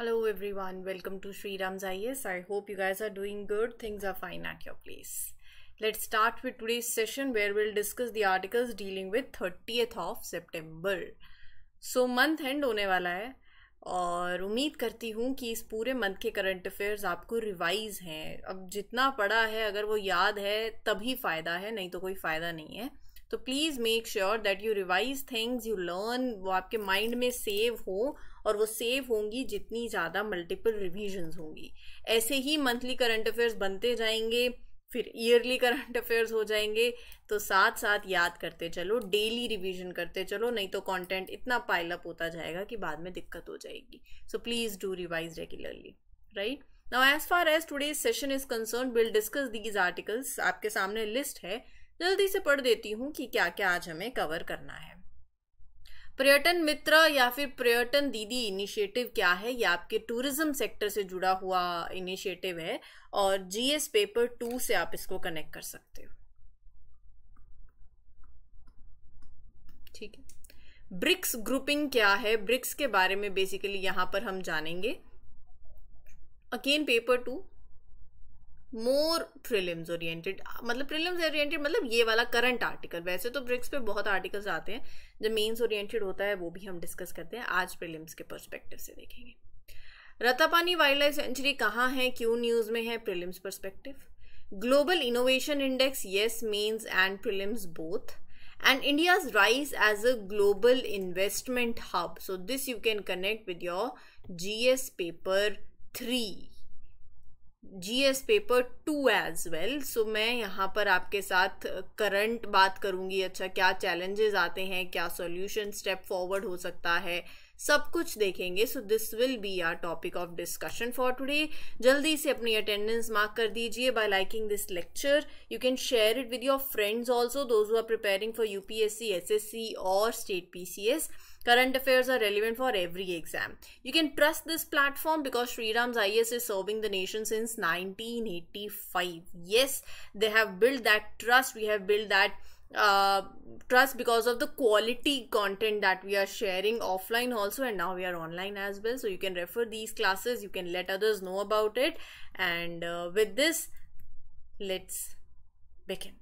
Hello everyone, welcome to Sri Ram's IS. I hope you guys are doing good, things are fine at your place. Let's start with today's session where we'll discuss the articles dealing with 30th of September. So month end होने वाला है और उम्मीद करती हूँ कि इस पूरे मंथ के करंट अफेयर्स आपको रिवाइज हैं अब जितना पढ़ा है अगर वो याद है तभी फ़ायदा है नहीं तो कोई फ़ायदा नहीं है तो please make sure that you revise things you learn वो आपके माइंड में सेव हो और वो सेव होंगी जितनी ज़्यादा मल्टीपल रिविजन्स होंगी ऐसे ही मंथली करंट अफेयर्स बनते जाएंगे फिर ईयरली करंट अफेयर्स हो जाएंगे तो साथ साथ याद करते चलो डेली रिवीजन करते चलो नहीं तो कंटेंट इतना पाइलअप होता जाएगा कि बाद में दिक्कत हो जाएगी so please do revise regularly right now as far as today session is concern will discuss these articles आपके सामने लिस्ट है जल्दी से पढ़ देती हूँ कि क्या क्या आज हमें कवर करना है पर्यटन मित्र या फिर पर्यटन दीदी इनिशिएटिव क्या है ये आपके टूरिज्म सेक्टर से जुड़ा हुआ इनिशिएटिव है और जीएस पेपर टू से आप इसको कनेक्ट कर सकते हो ठीक है ब्रिक्स ग्रुपिंग क्या है ब्रिक्स के बारे में बेसिकली यहां पर हम जानेंगे again paper two more prelims oriented मतलब प्रिलिम्स ओरिएंटेड मतलब ये वाला करंट आर्टिकल वैसे तो ब्रिक्स पे बहुत आर्टिकल्स आते हैं जब मेंस ओरिएंटेड होता है वो भी हम डिस्कस करते हैं आज प्रिलिम्स के पर्सपेक्टिव से देखेंगे रतापानी वाइल्ड लाइफ सेंचुरी कहाँ है क्यों न्यूज़ में है prelims perspective global innovation index yes mains and prelims both and India rise as a global investment hub so this you can connect with your G S paper three GS paper two as well so मैं यहाँ पर आपके साथ current बात करूँगी अच्छा क्या challenges आते हैं क्या सॉल्यूशन स्टेप फॉरवर्ड हो सकता है सब कुछ देखेंगे so this will be our topic of discussion for today जल्दी से अपनी अटेंडेंस मार्क कर दीजिए by liking this lecture you can share it with your friends also those are preparing for UPSC SSC और state PCS see Current affairs are relevant for every exam. You can trust this platform because Sri Ram's IS is serving the nation since 1985. Yes, they have built that trust. We have built that uh, trust because of the quality content that we are sharing offline also and now we are online as well so you can refer these classes you can let others know about it and uh, with this let's begin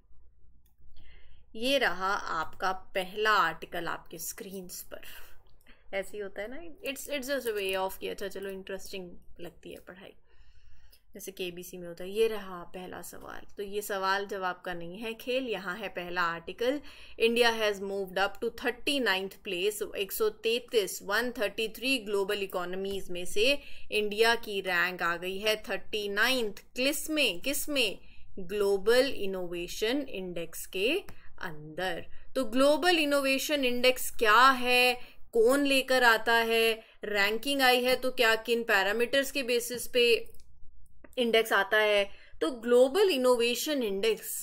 ये रहा आपका पहला article आपके screens पर ऐसे ही होता है ना it's it's just way of कि अच्छा चलो इंटरेस्टिंग लगती है पढ़ाई जैसे के में होता है ये रहा पहला सवाल तो ये सवाल जवाब का नहीं है खेल यहाँ है पहला article India has moved up to thirty ninth place एक सौ तैतीस one thirty three global economies में से इंडिया की रैंक आ गई है थर्टी नाइन्थ किस में किस में ग्लोबल इनोवेशन इंडेक्स के अंदर तो ग्लोबल इनोवेशन इंडेक्स क्या है कौन लेकर आता है रैंकिंग आई है तो क्या किन पैरामीटर्स के बेसिस पे इंडेक्स आता है तो ग्लोबल इनोवेशन इंडेक्स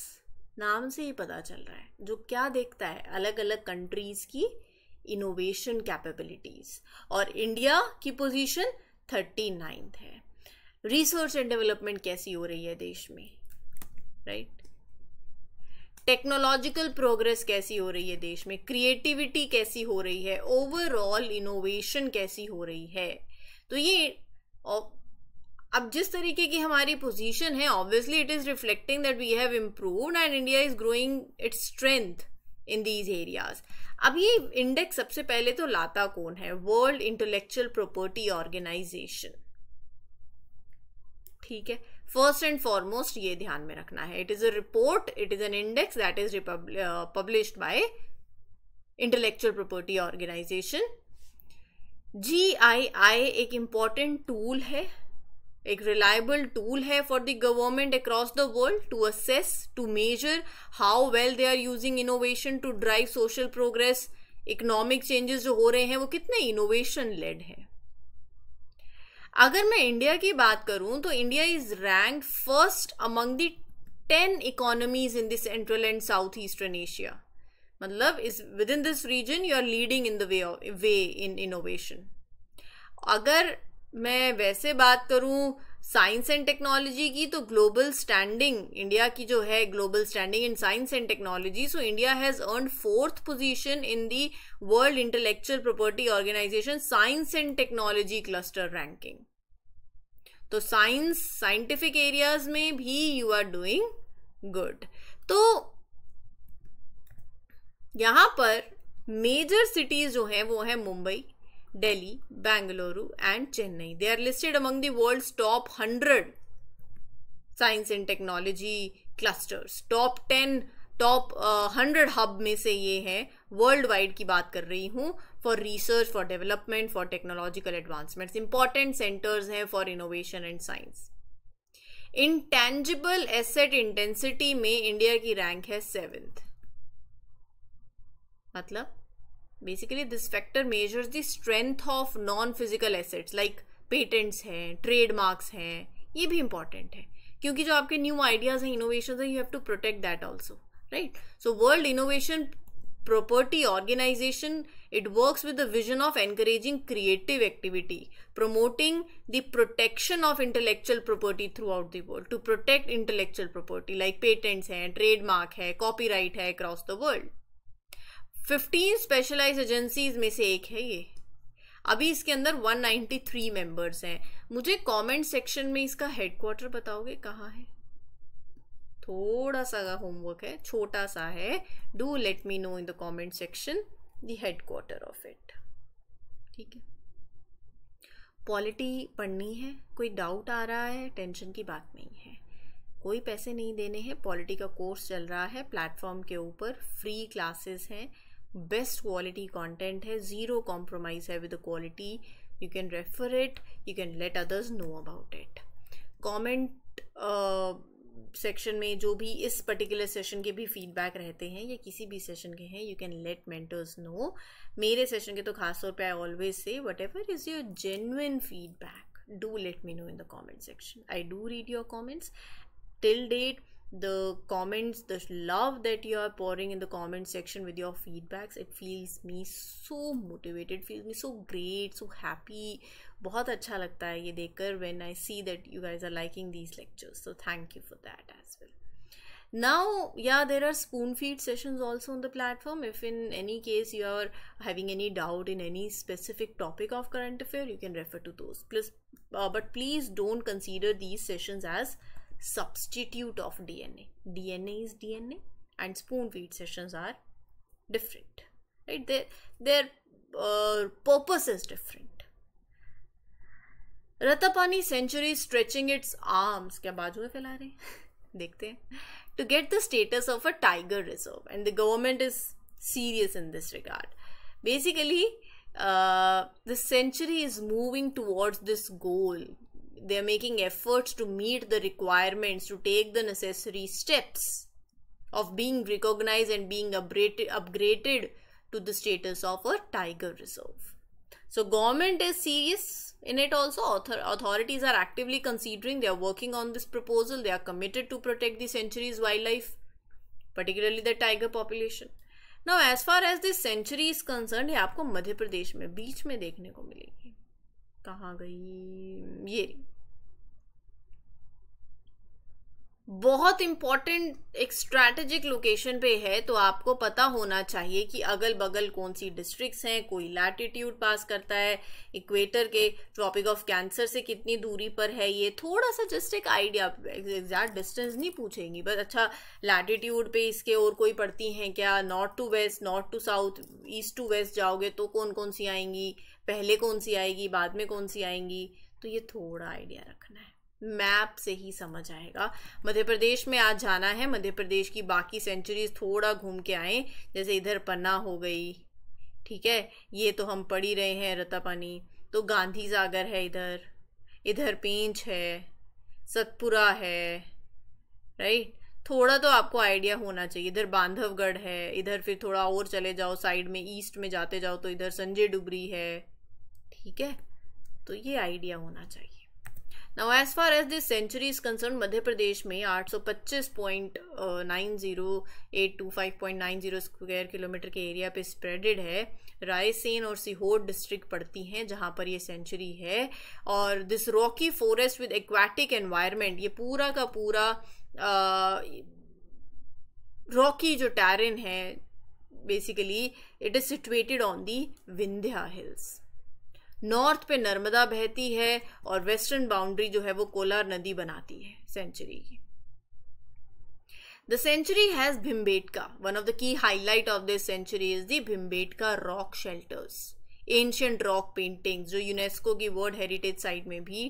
नाम से ही पता चल रहा है जो क्या देखता है अलग अलग कंट्रीज की इनोवेशन कैपेबिलिटीज और इंडिया की पोजीशन थर्टी नाइन्थ है रिसर्च एंड डेवलपमेंट कैसी हो रही है देश में राइट right? टेक्नोलॉजिकल प्रोग्रेस कैसी हो रही है देश में क्रिएटिविटी कैसी हो रही है ओवरऑल इनोवेशन कैसी हो रही है तो ये अब जिस तरीके की हमारी पोजीशन है obviously it is reflecting that we have improve and India is growing its strength in these areas अब ये इंडेक्स सबसे पहले तो लाता कौन है वर्ल्ड इंटेलेक्चुअल प्रॉपर्टी ऑर्गेनाइजेशन ठीक है फर्स्ट एंड फॉरमोस्ट ये ध्यान में रखना है it is a report it is an index that is published by intellectual property organisation G I I एक इंपॉर्टेंट टूल है एक रिलायबल टूल है for the government across the world to assess to measure how well they are using innovation to drive social progress economic changes जो हो रहे हैं वो कितने इनोवेशन लेड है अगर मैं इंडिया की बात करूं तो India is rank first among the ten economies in this Central and South Eastern Asia मतलब is within this region you are leading in the way way in innovation अगर मैं वैसे बात करूं साइंस एंड टेक्नोलॉजी की तो global standing India की जो है global standing in science and technology so India has earn fourth position in the world intellectual property organisation science and technology cluster ranking तो साइंस साइंटिफिक एरियाज में भी you are doing good तो यहां पर major cities जो है वो है Mumbai Delhi, Bangalore and Chennai. They are listed among the world's top 100 science and technology clusters top ten top hundred hub में से ये है वर्ल्ड वाइड की बात कर रही हूँ for research for development for technological advancements important centres हैं for innovation and science in tangible asset intensity में इंडिया की रैंक है सेवेंथ मतलब basically this factor measures the strength of non-physical assets like patents हैं trademarks हैं ये भी important है क्योंकि जो आपके new ideas and innovations हैं you have to protect that also right so world innovation property organization it works with the vision of encouraging creative activity promoting the protection of intellectual property throughout the world to protect intellectual property like patents hai trademark hai copyright hai across the world fifteen specialise agencies में से एक है ये अभी इसके अंदर 193 members हैं मुझे कमेंट सेक्शन में इसका हेडक्वार्टर बताओगे कहाँ है थोड़ा सा होमवर्क है छोटा सा है do let me know in the comment section the headquarter of it ठीक है पॉलिटी पढ़नी है कोई डाउट आ रहा है टेंशन की बात नहीं है कोई पैसे नहीं देने हैं पॉलिटी का कोर्स चल रहा है प्लेटफॉर्म के ऊपर फ्री क्लासेस हैं बेस्ट क्वालिटी कॉन्टेंट है ज़ीरो कॉम्प्रोमाइज़ है with quality you can refer it you can let others know about it comment section में जो भी इस पर्टिकुलर सेशन के भी फीडबैक रहते हैं या किसी भी सेशन के हैं you can let mentors know मेरे सेशन के तो खास तौर पे I always say whatever is your genuine feedback do let me know in the comment section I do read your comments till date the comments the love that you are pouring in the comment section with your feedbacks it feels me so motivated feels me so great so happy बहुत अच्छा लगता है ये देखकर when I see that you guys are liking these lectures so thank you for that as well now yeah there are spoon feed sessions also on the platform if in any case you are having any doubt in any specific topic of current affair you can refer to those plus uh, but please don't consider these sessions as substitute of DNA. DNA is DNA and spoon feed sessions are different. Right? Their, their uh, purpose is different. Ratapani century stretching its arms to get the status of a tiger reserve and the government is serious in this regard. Basically, uh, the century is moving towards this goal they are making efforts to meet the requirements to take the necessary steps of being recognized and being upgraded, upgraded to the status of a tiger reserve. So government is serious in it also. Author, authorities are actively considering, they are working on this proposal. They are committed to protect the sanctuary's wildlife, particularly the tiger population. Now as far as this century is concerned, ये आपको मध्य प्रदेश में बीच में देखने को मिलेगी कहाँ गई ये बहुत इम्पॉर्टेंट एक स्ट्रैटेजिक लोकेशन पे है तो आपको पता होना चाहिए कि अगल बगल कौन सी डिस्ट्रिक्ट्स हैं कोई लैटिट्यूड पास करता है इक्वेटर के ट्रॉपिक ऑफ कैंसर से कितनी दूरी पर है ये थोड़ा सा जस्ट एक आइडिया एग्जैक्ट डिस्टेंस नहीं पूछेंगी बस अच्छा लैटिट्यूड पे इसके और कोई पड़ती हैं क्या north to west north to south east to west जाओगे तो कौन कौन सी आएंगी पहले कौन सी आएगी बाद में कौन सी आएंगी तो ये थोड़ा आइडिया रखना है मैप से ही समझ आएगा मध्य प्रदेश में आज जाना है मध्य प्रदेश की बाकी सेंचुरीज थोड़ा घूम के आए जैसे इधर पन्ना हो गई ठीक है ये तो हम पढ़ ही रहे हैं रतापानी तो गांधी सागर है इधर इधर पेंच है सतपुरा है राइट थोड़ा तो आपको आइडिया होना चाहिए इधर बांधवगढ़ है इधर फिर थोड़ा और चले जाओ साइड में ईस्ट में जाते जाओ तो इधर संजय डुबरी है ठीक है तो ये आइडिया होना चाहिए now as far as this sanctuary is concern Madhya Pradesh में जीरो स्क्वायर किलोमीटर के एरिया पे स्प्रेडेड है रायसेन और सीहोर डिस्ट्रिक्ट पड़ती हैं जहाँ पर ये सेंचुरी है और this rocky forest with aquatic environment ये पूरा का पूरा रॉकी जो टैरिन है basically it is situated on the Vindhya hills north पे नर्मदा बहती है और वेस्टर्न बाउंड्री जो है वो कोलार नदी बनाती है सेंचुरी की the sanctuary has Bhimbetka one of the key highlight of this sanctuary is the Bhimbetka rock shelters ancient rock painting जो यूनेस्को की वर्ल्ड हेरिटेज साइट में भी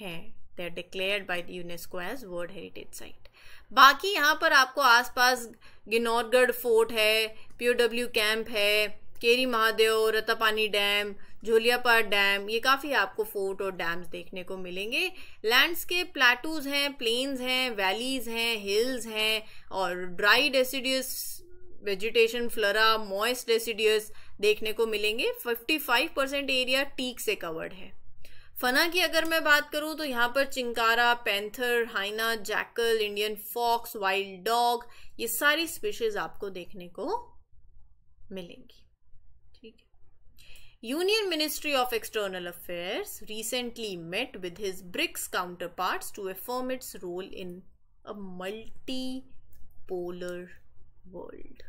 है they are declared by the UNESCO as world heritage site बाकी यहाँ पर आपको आसपास गिनौरगढ़ फोर्ट है पीओडब्ल्यू कैंप है केरी महादेव रतापानी डैम झोलियापार डैम ये काफ़ी आपको फोर्ट और डैम्स देखने को मिलेंगे लैंडस्केप प्लेटूज हैं प्लेन्स हैं वैलीज हैं हिल्स हैं और dry deciduous vegetation flora moist deciduous देखने को मिलेंगे 55 परसेंट एरिया टीक से कवर्ड है फना की अगर मैं बात करूं तो यहाँ पर chinkara panther hyena jackal Indian fox wild dog ये सारी स्पीशीज आपको देखने को मिलेंगी Union Ministry of External Affairs recently met with his BRICS counterparts to affirm its role in a multipolar world.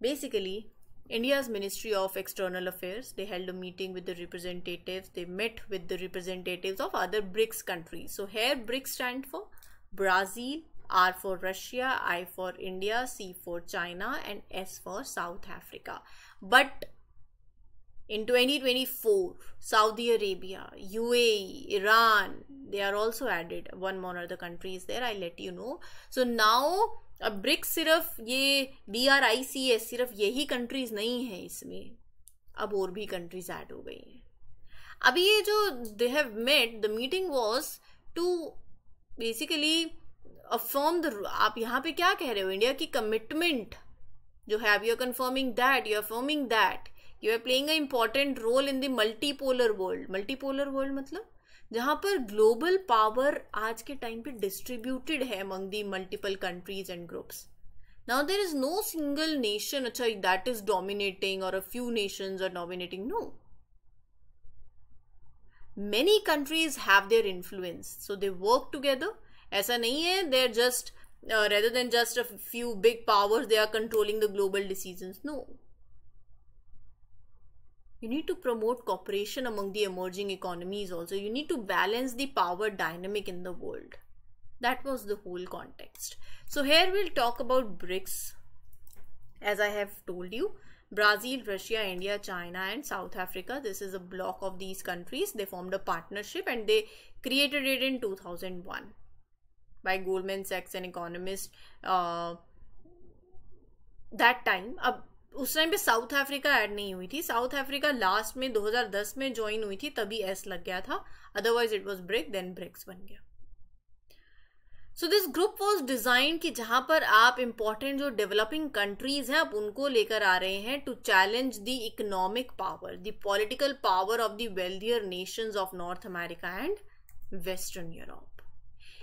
Basically, India's Ministry of External Affairs, they held a meeting with the representatives, they met with the representatives of other BRICS countries. So here BRICS stand for Brazil, R for Russia, I for India, C for China and S for South Africa. But In 2024, Saudi Arabia, UAE, Iran, they are also added. One more other country is there, I'll let you know. So now, अब BRICS सिर्फ ये B R I C S सिर्फ यही countries नहीं है इसमें अब और भी कंट्रीज ऐड हो गई हैं अभी ये जो they have met the meeting was to basically affirm the आप यहाँ पे क्या कह रहे हो इंडिया की कमिटमेंट जो है अब you are confirming that you are firming that you are playing a important role in the multipolar world multipolar world मतलब जहाँ पर ग्लोबल पावर आज के टाइम पे डिस्ट्रीब्यूटेड है among the multiple countries and groups now there is no single nation अच्छा that is dominating और a few nations are dominating no many countries have their influence so they work together ऐसा नहीं है they are just rather than just a few big big they are controlling the global decision no you need to promote cooperation among the emerging economies also you need to balance the power dynamic in the world that was the whole context so here we'll talk about brics as i have told you Brazil, Russia, India, China and South Africa. This is a block of these countries. They formed a partnership and they created it in 2001 by Goldman Sachs, and economist. Uh, that time, uh, उस time पे South Africa add नहीं हुई थी south Africa last में 2010 में join हुई थी तभी एस लग गया था otherwise it was BRIC then BRICS बन गया so this group was design कि जहां पर आप इंपॉर्टेंट जो डेवलपिंग कंट्रीज हैं आप उनको लेकर आ रहे हैं to challenge the economic power the political power of the wealthier nations of North America and Western Europe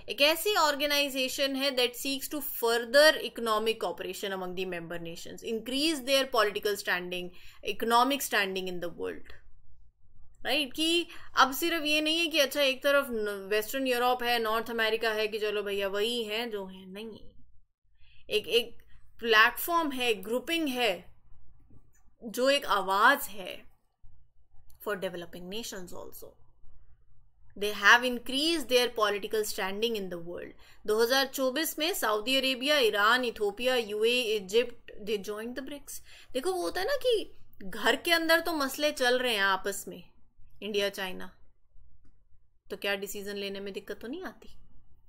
एक ऐसी ऑर्गेनाइजेशन है that seeks to further economic cooperation among the member nations increase their political standing economic standing in the world right कि अब सिर्फ ये नहीं है कि अच्छा एक तरफ वेस्टर्न यूरोप है नॉर्थ अमेरिका है कि चलो भैया वही हैं जो है नहीं एक एक प्लेटफॉर्म है ग्रुपिंग है जो एक आवाज है for developing nations also they have increase their political standing in the world 2024 में Saudi Arabia Iran Ethiopia UAE Egypt they joined the BRICS देखो वो होता है ना कि घर के अंदर तो मसले चल रहे हैं आपस में इंडिया चाइना तो क्या डिसीजन लेने में दिक्कत तो नहीं आती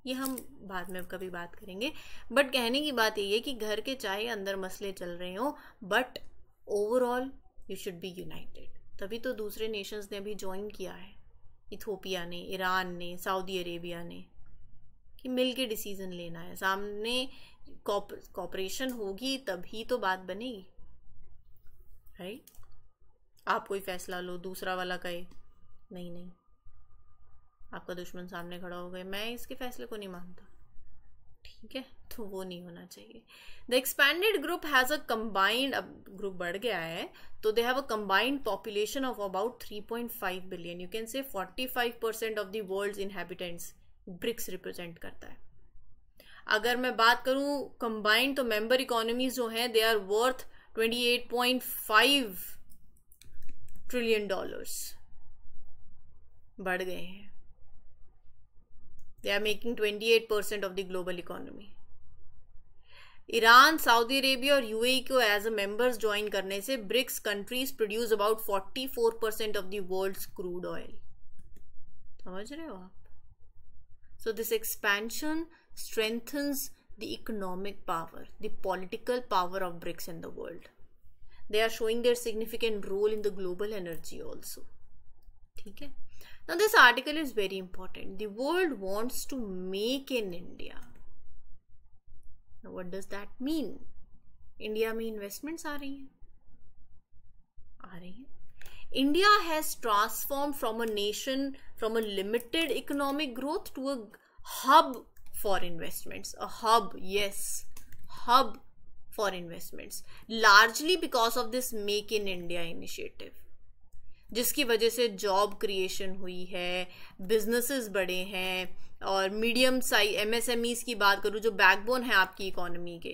ये हम बाद में कभी बात करेंगे बट कहने की बात यही है कि घर के चाहे अंदर मसले चल रहे हो but overall you should be united तभी तो दूसरे नेशंस ने भी ज्वाइन किया है इथोपिया ने ईरान ने सऊदी अरेबिया ने कि मिल के डिसीज़न लेना है सामने कॉपरेशन होगी तभी तो बात बनेगी राइट आप कोई फैसला लो दूसरा वाला कहे नहीं नहीं आपका दुश्मन सामने खड़ा हो गया मैं इसके फैसले को नहीं मानता ठीक है तो वो नहीं होना चाहिए the expanded group has a combined अब ग्रुप बढ़ गया है तो they have a combined population of about 3.5 billion you can say 45 percent of the world inhabitants BRICS represent करता है अगर मैं बात करूं कंबाइंड तो मेंबर इकोनॉमीज जो हैं they are worth 28.5 trillion dollars बढ़ गए हैं they are making 28% of the global economy iran saudi arabia or uae ko as a members join karne se brics countries produce about 44% of the world's crude oil samajh rahe ho aap so this expansion strengthens the economic power the political power of brics in the world they are showing their significant role in the global energy also theek hai now, this article is very important. The world wants to make in India. Now, what does that mean? India mein investments are rahi India has transformed from a nation, from a limited economic growth to a hub for investments. A hub, yes, hub for investments. Largely because of this Make in India initiative. जिसकी वजह से job creation हुई है businesses बड़े हैं और medium size MSMEs की बात करूँ जो बैकबोन है आपकी इकोनॉमी के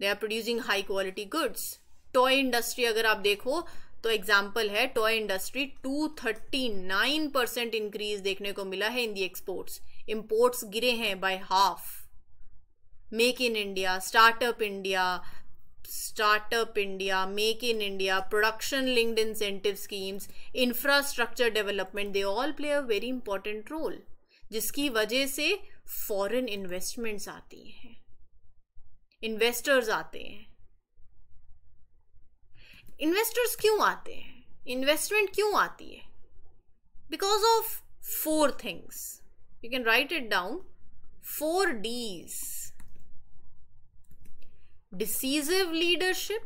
they are producing high quality goods toy industry अगर आप देखो तो एग्जाम्पल है toy industry to thirty nine percent increase देखने को मिला है इन दी एक्सपोर्ट्स इम्पोर्ट्स गिरे हैं by half make in India startup India startup India make in India production linked incentive schemes infrastructure development they all play a very important role जिसकी वजह से foreign investments आती हैं इन्वेस्टर्स आते हैं इन्वेस्टर्स क्यों आते हैं इन्वेस्टमेंट क्यों आती है because of four things you can write it down four Ds decisive leadership,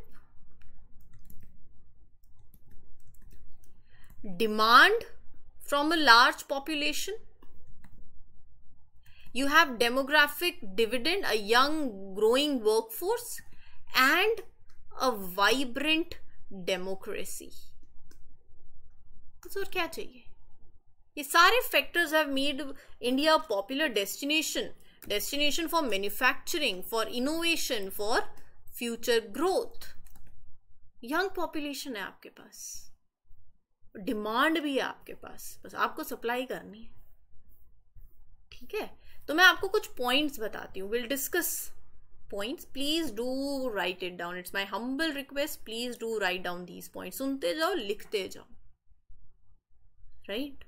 demand from a large population. You have demographic dividend, a young growing workforce and a vibrant democracy. कुछ और क्या चाहिए ये सारे factors have made India popular destination destination for manufacturing, for innovation, for future growth. Young population है आपके पास demand भी है आपके पास बस आपको सप्लाई करनी है ठीक है तो मैं आपको कुछ पॉइंट्स बताती हूँ will discuss points please do write it down it's my humble request please do write down these point सुनते जाओ लिखते जाओ राइट right?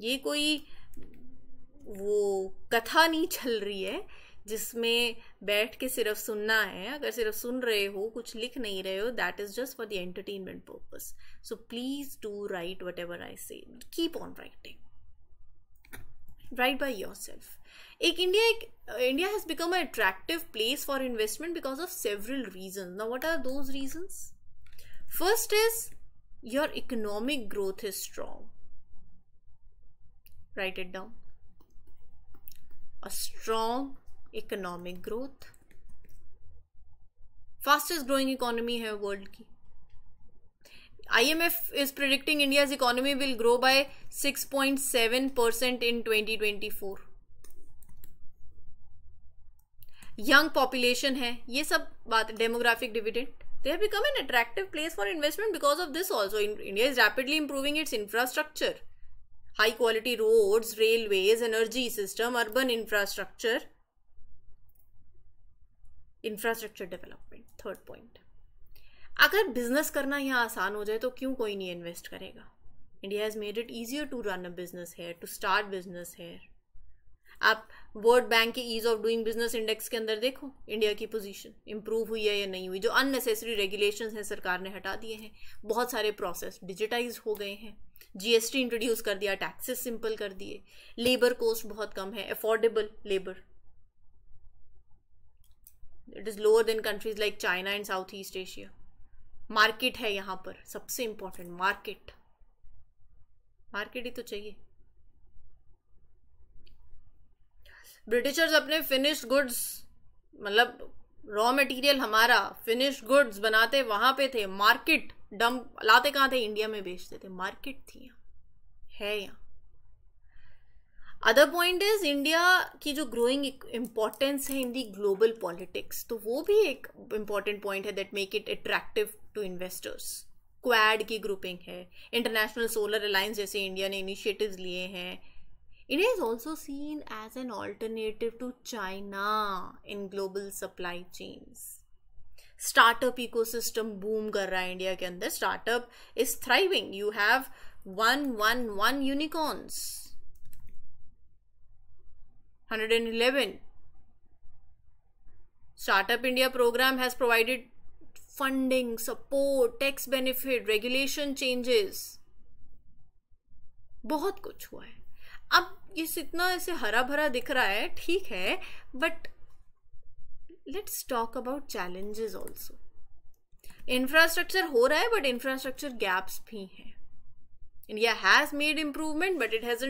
ये कोई वो कथा नहीं चल रही है जिसमें बैठ के सिर्फ सुनना है अगर सिर्फ सुन रहे हो कुछ लिख नहीं रहे हो that is just for the entertainment purpose so please do write whatever I say keep on writing write by yourself एक इंडिया एक India has become a attractive place for investment because of several reason ना what are those reasons first is your economic growth is strong write it down a strong economic growth fastest growing economy hai world ki IMF is predicting India's economy will grow by 6.7% in 2024. Young population hai ye sab baat demographic dividend. They have become an attractive place for investment because of this also. India is rapidly improving its infrastructure. High quality roads railways energy system urban infrastructure infrastructure development third point अगर business करना यहाँ आसान हो जाए तो क्यों कोई नहीं इन्वेस्ट करेगा India has made it easier to run a business here to start business here आप वर्ल्ड बैंक के ease of doing business index के अंदर देखो इंडिया की पोजीशन इंप्रूव हुई है या नहीं हुई जो अननेसेसरी रेगुलेशन हैं सरकार ने हटा दिए हैं बहुत सारे प्रोसेस डिजिटाइज हो गए हैं जीएसटी इंट्रोड्यूस कर दिया टैक्सेस सिंपल कर दिए लेबर कॉस्ट बहुत कम है affordable labour it is lower than countries like China and South East Asia market है यहां पर सबसे इम्पोर्टेंट मार्केट मार्केट ही तो चाहिए ब्रिटिशर्स अपने फिनिश्ड गुड्स मतलब रॉ मटेरियल हमारा फिनिश्ड गुड्स बनाते वहां पे थे मार्केट डम लाते कहाँ थे इंडिया में बेचते थे मार्केट थी यहाँ है यहाँ अदर पॉइंट इज इंडिया की जो ग्रोइंग इम्पॉर्टेंस है इन दी ग्लोबल पॉलिटिक्स तो वो भी एक इम्पॉर्टेंट पॉइंट है that make it attractive to investors Quad की ग्रुपिंग है इंटरनेशनल सोलर अलायंस जैसे इंडिया ने इनिशिएटिव्स लिए हैं It is also seen as an alternative to China in global supply chains. Startup ecosystem boom kar raha India ke andar. Startup is thriving. You have one, one, one unicorns. 111. Startup India program has provided funding, support, tax benefit, regulation changes. Bohat kuch hua hai. अब ये इतना ऐसे हरा भरा दिख रहा है ठीक है but let's talk about challenges also infrastructure हो रहा है बट इंफ्रास्ट्रक्चर गैप्स भी हैं India has made improvement but it has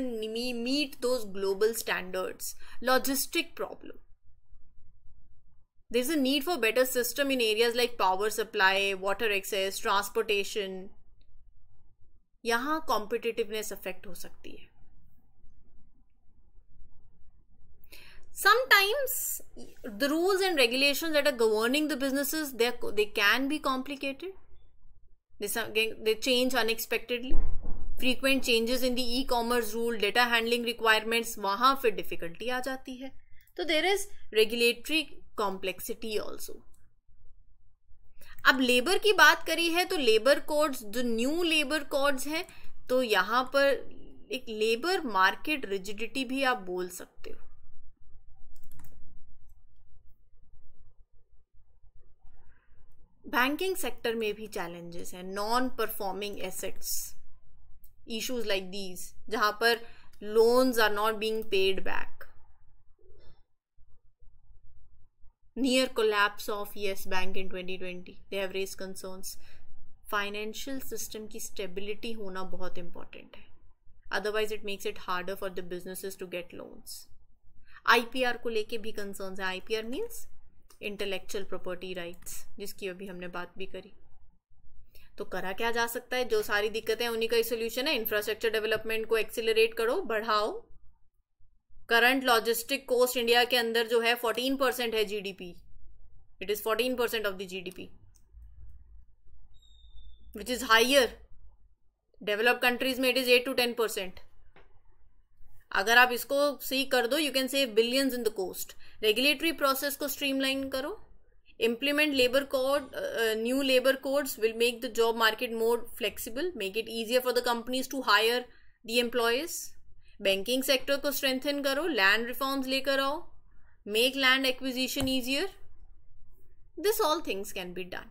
meet those global standards logistic problem is a need for better system in areas like power supply water access transportation यहां competitiveness affect हो सकती है sometimes the rules and regulations that are governing the businesses they they can be complicated they they change unexpectedly frequent changes in the e-commerce rule data handling requirements wahan fir difficulty aa jati hai so there is regulatory complexity also अब labour की बात करी है तो labour codes जो new labour codes हैं तो यहाँ पर एक लेबर मार्केट रिजिडिटी भी आप बोल सकते हो बैंकिंग सेक्टर में भी चैलेंजेस हैं non performing assets issues like these जहां पर loans are not being paid back near collapse of Yes Bank in 2020 they have raise concerns financial system की स्टेबिलिटी होना बहुत इंपॉर्टेंट है otherwise it makes it harder for the businesses to get loans IPR को लेके भी concerns है IPR means intellectual property rights जिसकी अभी हमने बात भी करी तो करा क्या जा सकता है जो सारी दिक्कतें उन्हीं का ही सोल्यूशन है इंफ्रास्ट्रक्चर डेवलपमेंट को एक्सिलरेट करो बढ़ाओ करंट लॉजिस्टिक कोस्ट इंडिया के अंदर जो है फोर्टीन परसेंट है GDP it is fourteen percent of the GDP which is higher develop countries में it is eight to ten percent अगर आप इसको सी कर दो you can save billions in the cost regulatory process को streamline करो implement labour code new labour codes will make the job market more flexible make it easier for the companies to hire the employees banking sector को strengthen करो land reforms लेकर आओ make land acquisition easier this all things can be done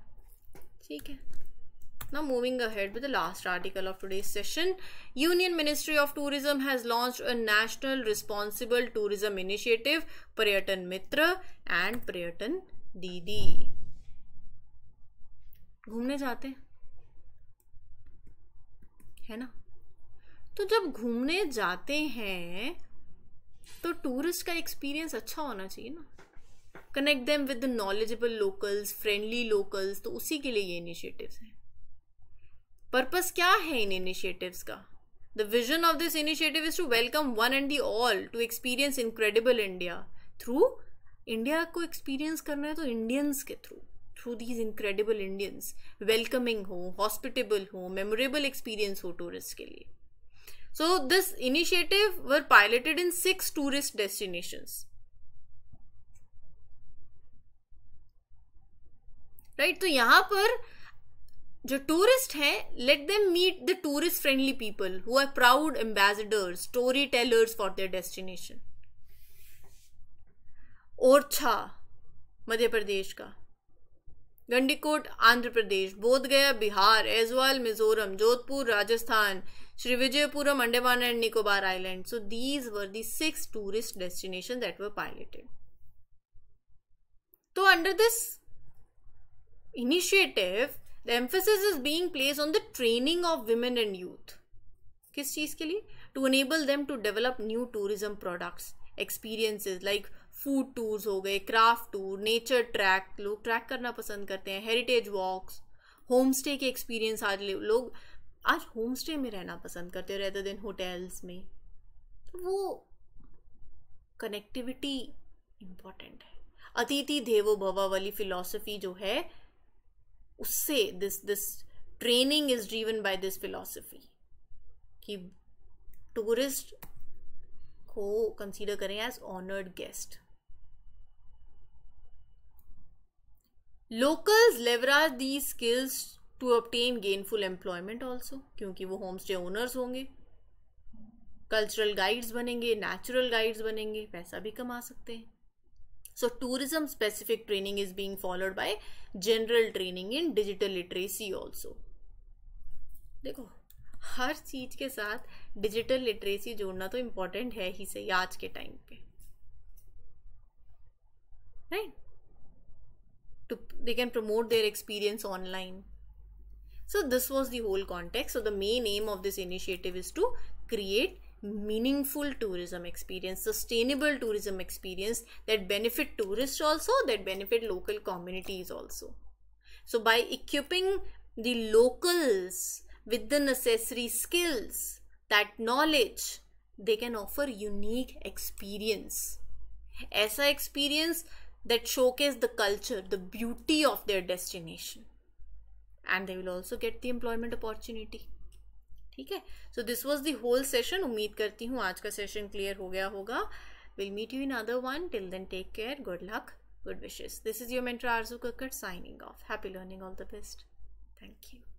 ठीक है Now moving ahead with the last article of today's session, Union Ministry of Tourism has launched a National Responsible Tourism Initiative, Prayatan Mitra and Prayatan Didi. घूमने जाते हैं ना तो जब घूमने जाते हैं तो टूरिस्ट का एक्सपीरियंस अच्छा होना चाहिए ना connect them with knowledgeable locals friendly locals तो उसी के लिए ये इनिशिएटिव्स हैं पर्पस क्या है इन इनिशिएटिव्स का the vision of this initiative is to welcome one and the all to experience incredible India through India को एक्सपीरियंस करना है तो इंडियंस के through through these incredible Indians welcoming हो हॉस्पिटेबल हो मेमोरेबल एक्सपीरियंस हो टूरिस्ट के लिए so this initiative were piloted in six tourist destinations right तो यहां पर जो टूरिस्ट हैं let them meet the tourist friendly people who are proud ambassadors story tellers for their destination Orchha Madhya Pradesh का Gandikota Andhra Pradesh Bodhgaya Bihar Aizawl Mizoram Jodhpur Rajasthan Shri Vijayapuram Andaman and Nicobar island so these were the six tourist destination that were piloted तो under this initiative the emphasis is being place on the training of women and youth किस चीज़ के लिए to enable them to develop new tourism products experiences like food tours हो गए craft tour nature track लोग track करना पसंद करते हैं हेरिटेज वॉक्स होम स्टे के एक्सपीरियंस आज लोग आज होम स्टे में रहना पसंद करते हैं रेदर देन होटेल्स में तो वो कनेक्टिविटी इम्पॉर्टेंट है अतिथि देवो भवा वाली फिलोसफी जो है उससे this this training is driven by this philosophy कि टूरिस्ट को कंसीडर करें as honoured guest locals leverage the skills to obtain gainful employment also क्योंकि वो होम स्टे ओनर्स होंगे कल्चरल गाइड्स बनेंगे नेचुरल गाइड्स बनेंगे पैसा भी कमा सकते हैं So tourism specific training is being followed by general training in digital literacy also. देखो हर चीज के साथ डिजिटल लिटरेसी जोड़ना तो इम्पोर्टेंट है ही सही आज के टाइम पे right to they can promote their experience online so this was the whole context so the main aim of this initiative is to create meaningful tourism experience sustainable tourism experience that benefit tourists also that benefit local communities also so by equipping the locals with the necessary skills that knowledge they can offer unique experience aisa experience that showcase the culture the beauty of their destination and they will also get the employment opportunity ठीक है so this was the whole session उम्मीद करती हूँ आज का session clear हो गया होगा will meet you in other one till then take care good luck good wishes this is your mentor Arzoo Kakkar signing off happy learning all the best thank you